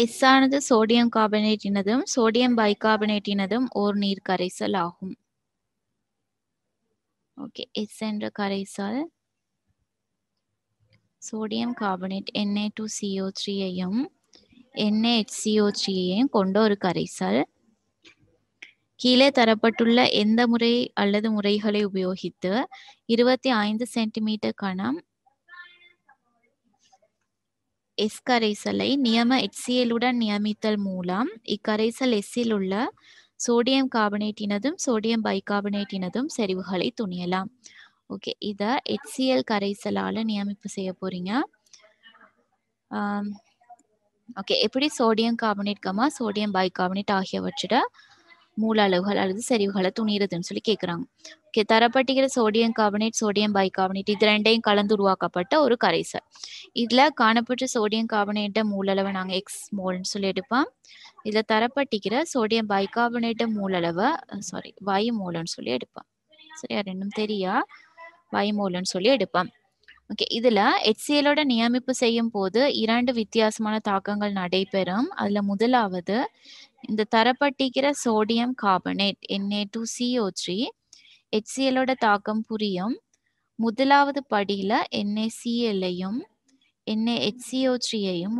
S ஆனது sodium கார்பனேட்டினதும் sodium பைகார்பனேட்டினதும் ஓர் நீர் கரைசல் ஆகும் ஓகே எஸ் என்ற கரைசால் sodium carbonate NA two CO த்ரீயையும் என்ஏ ஹெச்சிஓ த்ரீயையும் கொண்ட ஒரு கரைசல் கீழே தரப்பட்டுள்ள எந்த முறை அல்லது முறைகளை உபயோகித்து இருபத்தி ஐந்து சென்டிமீட்டர் கணம் எஸ் கரைசலை நியம எச்சிஎலுடன் நியமித்தல் மூலம் இக்கரைசல் எஸ்ஸில் உள்ள சோடியம் கார்பனேட்டினதும் சோடியம் பைகார்பனேட்டினதும் செறிவுகளை துணியலாம் ஓகே இதை எச்சிஎல் கரைசலால் நியமிப்பு செய்ய போகிறீங்க ஓகே எப்படி sodium carbonate comma sodium bicarbonate ஆகியவற்றிட மூல அளவுகள் அல்லது செறிவுகளை துணிகிறதுன்னு சொல்லி கேட்குறாங்க okay sodium carbonate sodium bicarbonate இது ரெண்டையும் கலந்து உருவாக்கப்பட்ட ஒரு கரைசல் இதுல காணப்பட்ட சோடியம் கார்பனேட்டை மூலளவை நாங்க எக்ஸ் மோல்னு சொல்லி எடுப்போம் இதுல தரப்பட்டிக்கிற சோடியம் பைகார்பனேட்டை மூலளவை சாரி வை மூலன்னு சொல்லி எடுப்போம் சரியா ரெண்டும் தெரியா வை மூலன்னு சொல்லி எடுப்போம் ஓகே இதுல ஹெச்சிஎலோட நியமிப்பு செய்யும் போது இரண்டு வித்தியாசமான தாக்கங்கள் நடைபெறும் அதுல முதலாவது இந்த தரப்பட்டிக்கிற sodium carbonate NA two CO three ஹெச்சிஎல்லோட தாக்கம் புரியும் முதலாவது படியில் என்ஏசிஎல்லையும் என்ஏ ஹெச்சிஓ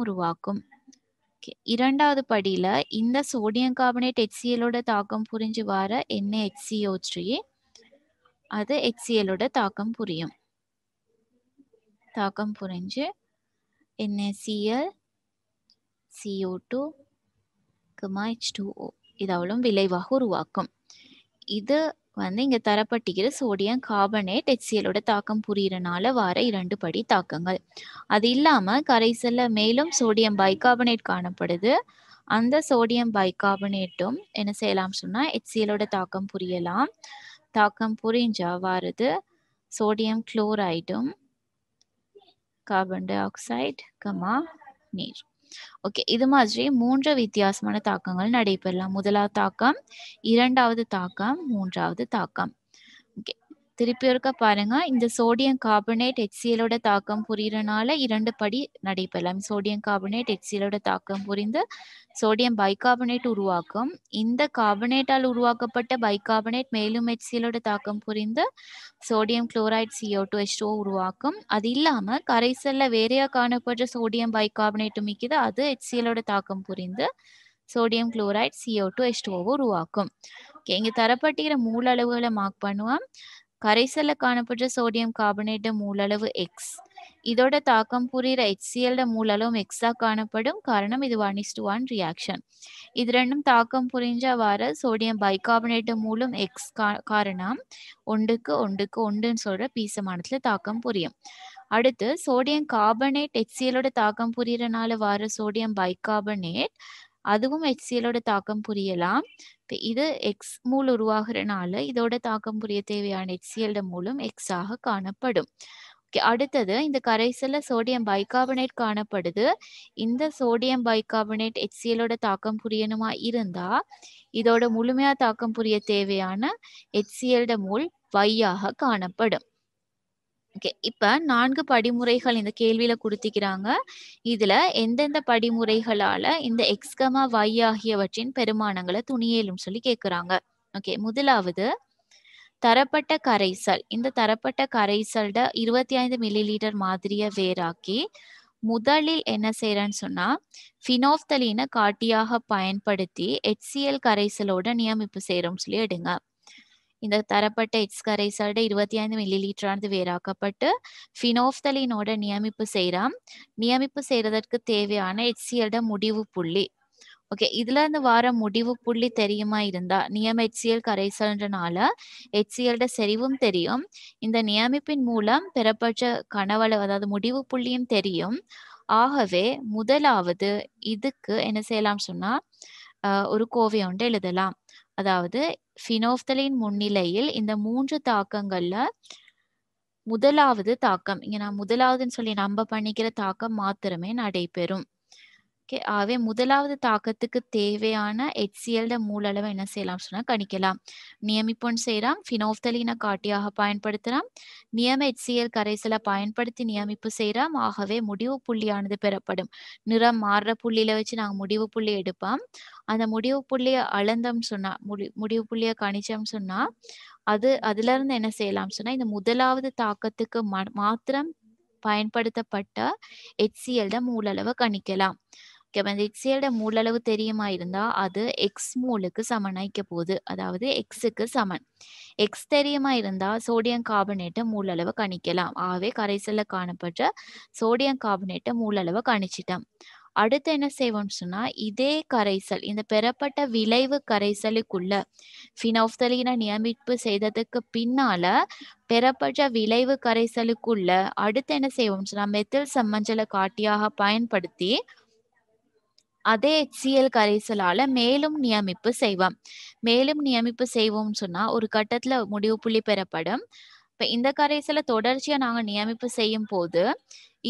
உருவாக்கும் இரண்டாவது படியில் இந்த சோடியம் கார்பனேட் ஹெச்சிஎலோட தாக்கம் புரிஞ்சு வர என்ஏ ஹெச்சிஓ த்ரீ அது ஹெச்சிஎலோட தாக்கம் புரியும் தாக்கம் புரிஞ்சு NACL CO two comma H two O இது விளைவாக உருவாக்கும் இது வந்து இங்க தரப்பட்டுகிற சோடியம் கார்பனேட் எச்சியலோட தாக்கம் புரியறனால வார இரண்டு படி தாக்கங்கள் அது இல்லாம கரைசல்ல மேலும் சோடியம் பைகார்பனேட் காணப்படுது அந்த சோடியம் பைகார்பனேட்டும் என்ன செய்யலாம் சொன்னா எச்சியலோட தாக்கம் புரியலாம் தாக்கம் புரிஞ்சா வாரது சோடியம் குளோரைடும் கார்பன் டை ஆக்சைடு கமா நீர் ஓகே இது மாதிரி மூன்று வித்தியாசமான தாக்கங்கள் நடைபெறலாம் முதலாவது தாக்கம் இரண்டாவது தாக்கம் மூன்றாவது தாக்கம் திருப்பி ஒருக்க பாருங்க இந்த சோடியம் கார்பனேட் ஹெச்சியலோட தாக்கம் புரியறனால இரண்டு படி நடைபெறலாம் சோடியம் கார்பனேட் ஹெச்சியலோட தாக்கம் புரிந்து சோடியம் பைகார்பனேட் உருவாக்கும் இந்த கார்பனேட்டால் உருவாக்கப்பட்ட பைகார்பனேட் மேலும் ஹெச்சியலோட தாக்கம் புரிந்து sodium chloride CO two H உருவாக்கும் அது இல்லாம கரைசல்ல வேறையா காணப்படுற சோடியம் பைகார்பனேட் மிக்குது அது எச்சியலோட தாக்கம் புரிந்து sodium chloride CO two H two உருவாக்கும் இங்க தரப்பட்டிகிற தரப்பட்டிக்கிற மூல அளவுகளை மார்க் பண்ணுவோம் கரைசல்ல காணப்படுற சோடியம் கார்பனேட்டு மூலளவு எக்ஸ் இதோட தாக்கம் புரிகிற ஹெச்சிஎல்ட மூலளவும் எக்ஸா காணப்படும் காரணம் இது one is to one reaction இது ரெண்டும் தாக்கம் புரிஞ்சா வர சோடியம் பைகார்பனேட் மூலம் எக்ஸ் காரணம் ஒன்றுக்கு ஒன்றுக்கு ஒன்றுன்னு சொல்ற பீசமானத்துல தாக்கம் புரியும் அடுத்து சோடியம் கார்பனேட் ஹெச்சிஎலோட தாக்கம் புரியறனால வர சோடியம் பைகார்பனேட் அதுவும் ஹெச்சிஎலோட தாக்கம் புரியலாம் இப்போ இது எக்ஸ் மூல் உருவாகிறனால இதோட தாக்கம் புரிய தேவையான ஹெச்சிஎலோட மூலம் எக்ஸ் ஆக காணப்படும் அடுத்தது இந்த கரைசல்ல சோடியம் பைகார்பனேட் காணப்படுது இந்த சோடியம் பைகார்பனேட் ஹெச்சிஎலோட தாக்கம் புரியணுமா இருந்தா இதோட முழுமையா தாக்கம் புரிய தேவையான ஹெச்சிஎலோட மூல் வையாக காணப்படும் ஓகே இப்ப நான்கு படிமுறைகள் இந்த கேள்வியில கொடுத்திக்கிறாங்க இதுல எந்தெந்த படிமுறைகளால இந்த எக்ஸ்கமா வை ஆகியவற்றின் பெருமானங்களை துணியலும் சொல்லி கேக்குறாங்க ஓகே முதலாவது தரப்பட்ட கரைசல் இந்த தரப்பட்ட கரைசல்ட இருபத்தி ஐந்து மில்லி லிட்டர் மாதிரியை வேறாக்கி முதலில் என்ன செய்யறேன்னு சொன்னா ஃபினோப்தலீனை காட்டியாக பயன்படுத்தி எச்சிஎல் கரைசலோட நியமிப்பு செய்யறோம் சொல்லி எடுங்க இந்த தரப்பட்ட எக்ஸ்கரைசல்டு இருபத்தி ஐந்து மில்லி லிட்டரானது வேறாக்கப்பட்டு ஃபினோஃப்தலினோட நியமிப்பு செய்கிறோம் நியமிப்பு செய்கிறதற்கு தேவையான எச்சியோட முடிவு புள்ளி ஓகே இதுல இருந்து வார முடிவு புள்ளி தெரியுமா இருந்தா நியம் எச்சியல் கரைசல்ன்றனால ஹெச்சிஎல்ட செறிவும் தெரியும் இந்த நியமிப்பின் மூலம் பெறப்பட்ட கனவளவு அதாவது முடிவு புள்ளியும் தெரியும் ஆகவே முதலாவது இதுக்கு என்ன செய்யலாம் சொன்னா ஒரு கோவை ஒன்று எழுதலாம் அதாவது ஃபினோஃப்தலின் முன்னிலையில் இந்த மூன்று தாக்கங்கள்ல முதலாவது தாக்கம் இங்க நான் முதலாவதுன்னு சொல்லி நம்ம பண்ணிக்கிற தாக்கம் மாத்திரமே நடைபெறும் ஓகே ஆகவே முதலாவது தாக்கத்துக்கு தேவையான எச்சியல் மூலளவு என்ன செய்யலாம் சொன்னால் கணிக்கலாம் நியமிப்பொன் செய்யலாம் ஃபினோஃப்தலினை காட்டியாக பயன்படுத்தலாம் நியம எச்சியல் கரைசலை பயன்படுத்தி நியமிப்பு செய்கிறோம் ஆகவே முடிவு புள்ளியானது பெறப்படும் நிறம் மாறுற புள்ளியில வச்சு நாங்கள் முடிவு புள்ளி எடுப்போம் அந்த முடிவு புள்ளியை அளந்தோம் சொன்னால் முடி முடிவு புள்ளியை கணிச்சம் சொன்னால் அது அதுலேருந்து என்ன செய்யலாம் சொன்னால் இந்த முதலாவது தாக்கத்துக்கு மாத்திரம் பயன்படுத்தப்பட்ட எச்சியல் மூலளவை கணிக்கலாம் இப்போ இந்த மூலளவு தெரியுமா இருந்தா அது எக்ஸ் மூலுக்கு சமனாய்க்க போகுது அதாவது எக்ஸுக்கு சமன் எக்ஸ் தெரியுமா இருந்தா சோடியம் கார்பனேட்டை மூலளவு கணிக்கலாம் ஆகவே கரைசல்ல காணப்பட்ட சோடியம் கார்பனேட்டை மூலளவு கணிச்சிட்டோம் அடுத்து என்ன செய்வோம்னு சொன்னா இதே கரைசல் இந்த பெறப்பட்ட விளைவு கரைசலுக்குள்ள பினோப்தலீனை நியமிப்பு செய்ததுக்கு பின்னால பெறப்பட்ட விளைவு கரைசலுக்குள்ள அடுத்து என்ன செய்வோம்னு சொன்னா மெத்தில் சம்மஞ்சலை காட்டியாக பயன்படுத்தி அதே எச்சிஎல் கரைசலால மேலும் நியமிப்பு செய்வோம் மேலும் நியமிப்பு செய்வோம்னு சொன்னா ஒரு கட்டத்துல முடிவு புள்ளி பெறப்படும் இப்ப இந்த கரைசலை தொடர்ச்சியா நாங்க நியமிப்பு செய்யும் போது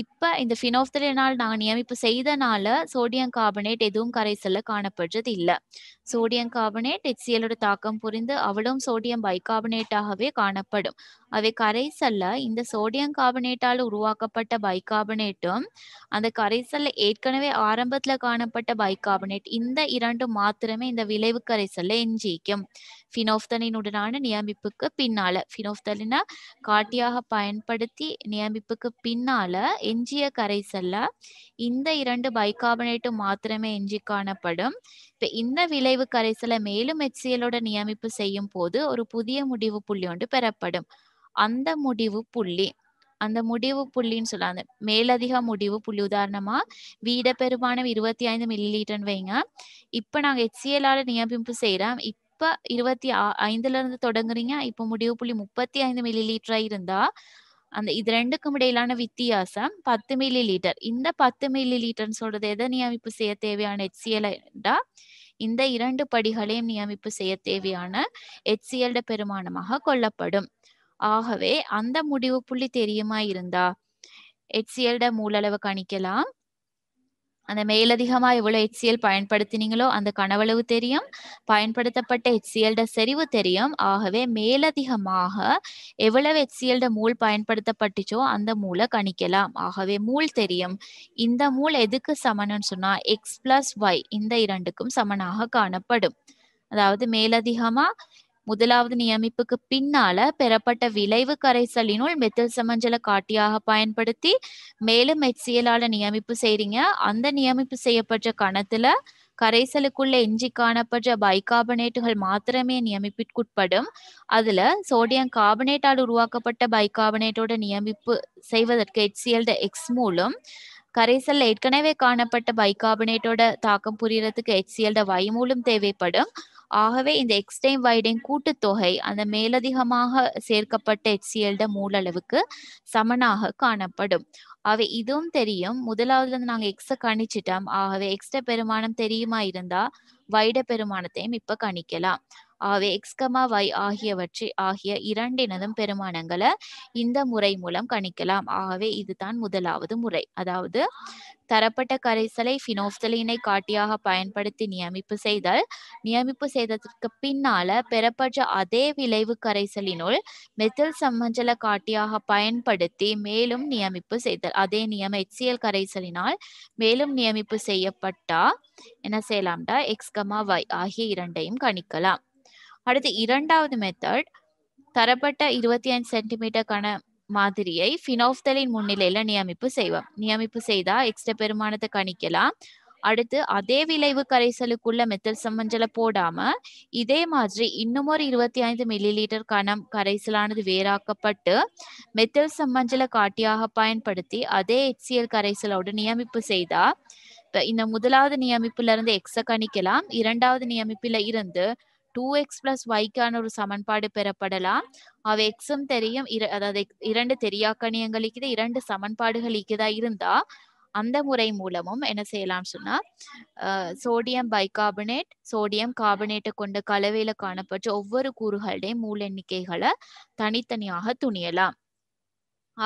இப்ப இந்த ஃபினோப்தலினால் நாங்க நியமிப்பு செய்தனால சோடியம் கார்பனேட் எதுவும் கரைசல்ல காணப்படுறது இல்ல சோடியம் கார்பனேட் எச்சியலோட தாக்கம் புரிந்து அவளும் சோடியம் பைகார்பனேட்டாகவே காணப்படும் அவை கரைசல்ல இந்த சோடியம் கார்பனேட்டால் உருவாக்கப்பட்ட பைகார்பனேட்டும் அந்த கரைசல்ல ஏற்கனவே ஆரம்பத்துல காணப்பட்ட பைகார்பனேட் இந்த இரண்டு மாத்திரமே இந்த விளைவு கரைசல்ல எஞ்சிக்கும் ஃபினோப்தலினுடனான நியமிப்புக்கு பின்னால ஃபினோப்தலினை காட்டியாக பயன்படுத்தி நியமிப்புக்கு பின்னால எஞ்சிய கரைசல்ல இந்த இரண்டு பைகார்பனேட்டு மாத்திரமே எஞ்சி காணப்படும் இப்ப இந்த விளைவு கரைசல மேலும் எச்சியலோட நியமிப்பு செய்யும் போது ஒரு புதிய முடிவு புள்ளி ஒன்று பெறப்படும் அந்த முடிவு புள்ளி அந்த முடிவு புள்ளின்னு சொல்லலாம் மேலதிக முடிவு புள்ளி உதாரணமா வீட பெருமானம் இருபத்தி ஐந்து மில்லி லிட்டர்னு வைங்க இப்ப நாங்க எச்சியலால நியமிப்பு செய்யறோம் இப்ப இருபத்தி ஐந்துல இருந்து தொடங்குறீங்க இப்ப முடிவு புள்ளி முப்பத்தி ஐந்து மில்லி லிட்டரா இருந்தா அந்த இது ரெண்டுக்கும் இடையிலான வித்தியாசம் பத்து மில்லி லிட்டர் இந்த பத்து மில்லி லிட்டர்னு சொல்றது எதை நியமிப்பு செய்ய தேவையான எச்சியல் இந்த இரண்டு படிகளையும் நியமிப்பு செய்ய தேவையான ஹெச்சிஎல்ட பெருமானமாக கொள்ளப்படும் ஆகவே அந்த முடிவு புள்ளி தெரியுமா இருந்தா ஹெச்சிஎல்ட மூலளவு கணிக்கலாம் அந்த மேலதிகமா எவ்வளவு ஹெச்சிஎல் பயன்படுத்தினீங்களோ அந்த கனவளவு தெரியும் பயன்படுத்தப்பட்ட ஹெச்சிஎல்ட செறிவு தெரியும் ஆகவே மேலதிகமாக எவ்வளவு ஹெச்சிஎல்ட மூல் பயன்படுத்தப்பட்டுச்சோ அந்த மூலை கணிக்கலாம் ஆகவே மூல் தெரியும் இந்த மூல் எதுக்கு சமன்னு சொன்னா எக்ஸ் பிளஸ் ஒய் இந்த இரண்டுக்கும் சமனாக காணப்படும் அதாவது மேலதிகமா முதலாவது நியமிப்புக்கு பின்னால பெறப்பட்ட விளைவு கரைசலினுள் மெத்தில் சமஞ்சல காட்டியாக பயன்படுத்தி மேலும் மெச்சியலால நியமிப்பு செய்றீங்க அந்த நியமிப்பு செய்யப்பட்ட கணத்துல கரைசலுக்குள்ள எஞ்சி காணப்பட்ட பைகார்பனேட்டுகள் மாத்திரமே நியமிப்பிற்குட்படும் அதுல சோடியம் கார்பனேட்டால் உருவாக்கப்பட்ட பைகார்பனேட்டோட நியமிப்பு செய்வதற்கு எச்சியல் எக்ஸ் மூலம் கரைசல்ல ஏற்கனவே காணப்பட்ட பைகார்பனேட்டோட தாக்கம் புரியறதுக்கு எச்சியல் வை மூலம் தேவைப்படும் ஆகவே இந்த எக்ஸ்டைம் வைடின் கூட்டுத்தொகை அந்த மேலதிகமாக சேர்க்கப்பட்ட எச்சிஎல்ட மூலளவுக்கு சமனாக காணப்படும் அவை இதுவும் தெரியும் முதலாவதுல இருந்து நாங்க எக்ஸ கணிச்சிட்டோம் ஆகவே எக்ஸ்ட பெருமானம் தெரியுமா இருந்தா வைட பெருமானத்தையும் இப்ப கணிக்கலாம் ஆவே எக்ஸ்கமா வை ஆகியவற்றை ஆகிய இரண்டினதும் பெருமானங்களை இந்த முறை மூலம் கணிக்கலாம் ஆகவே இதுதான் முதலாவது முறை அதாவது தரப்பட்ட கரைசலை பினோப்தலினை காட்டியாக பயன்படுத்தி நியமிப்பு செய்தல் நியமிப்பு செய்ததற்கு பின்னால பெறப்பட்ட அதே விளைவு கரைசலினுள் மெத்தில் சம்மஞ்சல காட்டியாக பயன்படுத்தி மேலும் நியமிப்பு செய்தல் அதே நியம எச்சியல் கரைசலினால் மேலும் நியமிப்பு செய்யப்பட்டா என்ன செய்யலாம்டா எக்ஸ்கமா வை ஆகிய இரண்டையும் கணிக்கலாம் அடுத்து இரண்டாவது மெத்தட் தரப்பட்ட இருபத்தி ஐந்து சென்டிமீட்டர் மாதிரியை ஃபினோஃப்தலின் முன்னிலையில நியமிப்பு செய்வோம் நியமிப்பு செய்தா எக்ஸ்ட்ரா பெருமானத்தை கணிக்கலாம் அடுத்து அதே விளைவு கரைசலுக்குள்ள மெத்தல் சம்மஞ்சல போடாம இதே மாதிரி இன்னும் ஒரு இருபத்தி ஐந்து மில்லி லிட்டர் கணம் கரைசலானது வேறாக்கப்பட்டு மெத்தல் சம்மஞ்சல காட்டியாக பயன்படுத்தி அதே எச்சியல் கரைசலோடு நியமிப்பு செய்தா இந்த முதலாவது நியமிப்புல இருந்து எக்ஸ கணிக்கலாம் இரண்டாவது நியமிப்புல இருந்து டூ எக்ஸ் பிளஸ் ஒய்க்கான ஒரு சமன்பாடு பெறப்படலாம் அவு எக்ஸும் தெரியும் அதாவது இரண்டு தெரியாக்கணியங்கள் இருக்குது இரண்டு சமன்பாடுகள் இருக்குதா இருந்தா அந்த முறை மூலமும் என்ன செய்யலாம் சொன்னா சோடியம் பைகார்பனேட் சோடியம் கார்பனேட்டை கொண்ட கலவையில காணப்பட்ட ஒவ்வொரு கூறுகளுடைய மூல எண்ணிக்கைகளை தனித்தனியாக துணியலாம்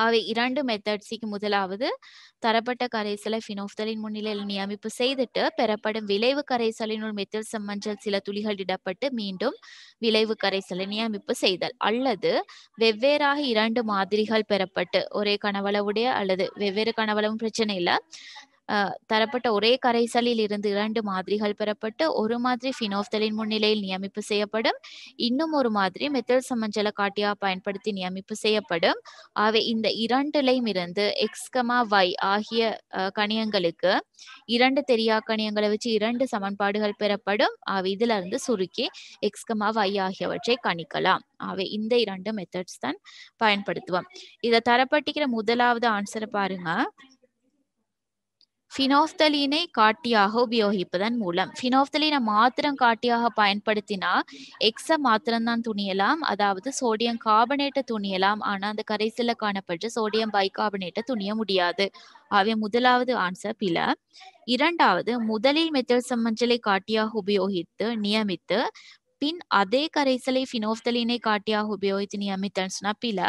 ஆகவே இரண்டு மெத்தட்ஸிக்கு முதலாவது தரப்பட்ட கரைசலை பினோஃப்தலின் முன்னிலையில் நியமிப்பு செய்துட்டு பெறப்படும் விளைவு கரைசலினுள் மெத்தில் சம்மஞ்சல் சில துளிகள் இடப்பட்டு மீண்டும் விளைவு கரைசலை நியமிப்பு செய்தல் அல்லது வெவ்வேறாக இரண்டு மாதிரிகள் பெறப்பட்டு ஒரே கனவளவுடைய அல்லது வெவ்வேறு கனவளவும் பிரச்சனை இல்லை தரப்பட்ட ஒரே கரைசலில் இருந்து இரண்டு மாதிரிகள் பெறப்பட்டு ஒரு மாதிரி ஃபினோஃப்தலின் முன்னிலையில் நியமிப்பு செய்யப்படும் இன்னும் ஒரு மாதிரி மெத்தல் சமஞ்சல காட்டியா பயன்படுத்தி நியமிப்பு செய்யப்படும் ஆகவே இந்த இரண்டுலையும் இருந்து எக்ஸ்கமா வை ஆகிய கணியங்களுக்கு இரண்டு தெரியா கணியங்களை வச்சு இரண்டு சமன்பாடுகள் பெறப்படும் அவை இதுல இருந்து சுருக்கி எக்ஸ்கமா வை ஆகியவற்றை கணிக்கலாம் அவை இந்த இரண்டு மெத்தட்ஸ் தான் பயன்படுத்துவோம் இதை தரப்பட்டிக்கிற முதலாவது ஆன்சரை பாருங்க ஃபினோஃப்தலீனை காட்டியாக உபயோகிப்பதன் மூலம் ஃபினோஃப்தலீனை மாத்திரம் காட்டியாக பயன்படுத்தினா எக்ஸ மாத்திரம் தான் துணியலாம் அதாவது சோடியம் கார்பனேட்டை துணியலாம் ஆனால் அந்த கரைசலில் காணப்பட்ட சோடியம் பைகார்பனேட்டை துணிய முடியாது அவை முதலாவது ஆன்சர் பில இரண்டாவது முதலில் மெத்தல் சம்மஞ்சலை காட்டியாக உபயோகித்து நியமித்து பின் அதே கரைசலை ஃபினோஃப்தலீனை காட்டியாக உபயோகித்து நியமித்தன்னு சொன்னா பில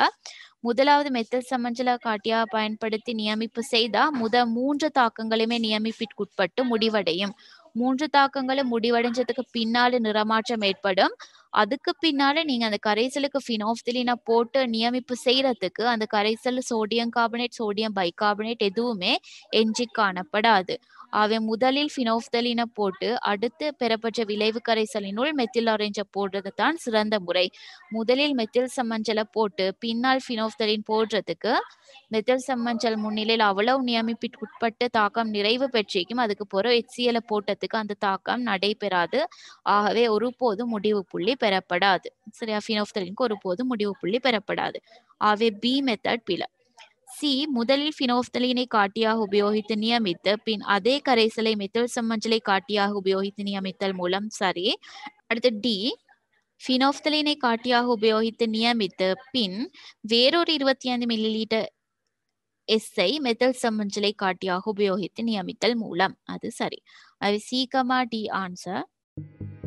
முதலாவது மெத்தில் சமஞ்சலா காட்டியா பயன்படுத்தி நியமிப்பு செய்தா முத மூன்று தாக்கங்களுமே நியமிப்பிற்குட்பட்டு முடிவடையும் மூன்று தாக்கங்களும் முடிவடைஞ்சதுக்கு பின்னால நிறமாற்றம் ஏற்படும் அதுக்கு பின்னால நீங்க அந்த கரைசலுக்கு ஃபினோஃப்திலினா போட்டு நியமிப்பு செய்யறதுக்கு அந்த கரைசல் சோடியம் கார்பனேட் சோடியம் பைகார்பனேட் எதுவுமே எஞ்சி காணப்படாது அவன் முதலில் ஃபினோஃப்தலினை போட்டு அடுத்து பெறப்பட்ட விளைவு கரைசலினுள் மெத்தில் ஆரஞ்சை போடுறது தான் சிறந்த முறை முதலில் மெத்தில் சம்மஞ்சலை போட்டு பின்னால் ஃபினோஃப்தலின் போடுறதுக்கு மெத்தில் சம்மஞ்சல் முன்னிலையில் அவ்வளவு நியமிப்பிற்குட்பட்ட தாக்கம் நிறைவு பெற்றிருக்கும் அதுக்கு பிறகு எச்சியலை போட்டதுக்கு அந்த தாக்கம் நடைபெறாது ஆகவே ஒருபோதும் முடிவு புள்ளி பெறப்படாது சரியா ஒரு போது முடிவு புள்ளி பெறப்படாது ஆவே பி மெத்தட் பில சி முதலில் ஃபினோஃப்தலினை காட்டியாக உபயோகித்து நியமித்து பின் அதே கரைசலை மெத்தில் சம்மஞ்சலை காட்டியாக உபயோகித்து நியமித்தல் மூலம் சரி அடுத்து டி ஃபினோஃப்தலினை காட்டியாக உபயோகித்து நியமித்து பின் வேறொரு இருபத்தி ஐந்து மில்லி லிட்டர் எஸ்ஐ மெத்தல் சம்மஞ்சலை காட்டியாக உபயோகித்து நியமித்தல் மூலம் அது சரி அது சீக்கமா டி ஆன்சர்